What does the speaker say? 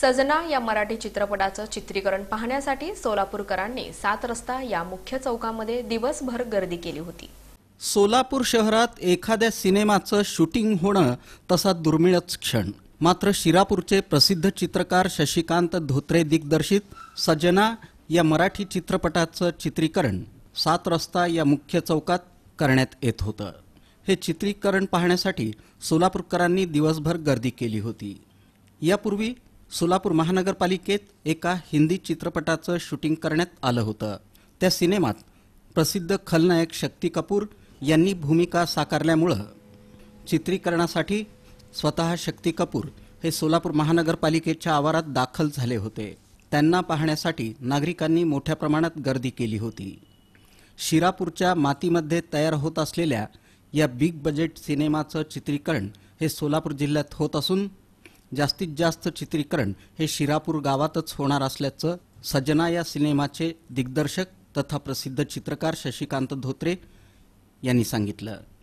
सजना या मराठी चित्रपटाचं चित्रीकरण पाहण्यासाठी सोलापूरकरांनी सात रस्ता या मुख्य चौकामध्ये दिवसभर गर्दी केली होती सोलापूर शहरात एखाद्या सिनेमाचं शूटिंग होणं तसा दुर्मिळच क्षण मात्र शिरापूरचे प्रसिद्ध चित्रकार शशिकांत धोत्रे दिग्दर्शित सजना या मराठी चित्रपटाचं चित्रीकरण सात रस्ता या मुख्य चौकात करण्यात येत होतं हे चित्रीकरण पाहण्यासाठी सोलापूरकरांनी दिवसभर गर्दी केली होती यापूर्वी सोलापूर महानगरपालिकेत एका हिंदी चित्रपटाचं शूटिंग करण्यात आलं होतं त्या सिनेमात प्रसिद्ध खलनायक शक्ती कपूर यांनी भूमिका साकारल्यामुळं चित्रीकरणासाठी स्वतः शक्ती कपूर हे सोलापूर महानगरपालिकेच्या आवारात दाखल झाले होते त्यांना पाहण्यासाठी नागरिकांनी मोठ्या प्रमाणात गर्दी केली होती शिरापूरच्या मातीमध्ये तयार होत असलेल्या या बिग बजेट सिनेमाचं चित्रीकरण हे सोलापूर जिल्ह्यात होत असून जास्तीत जास्त चित्रीकरण हे शिरापूर गावातच होणार असल्याचं सजना या सिनेमाचे दिग्दर्शक तथा प्रसिद्ध चित्रकार शशिकांत धोत्रे यांनी सांगितलं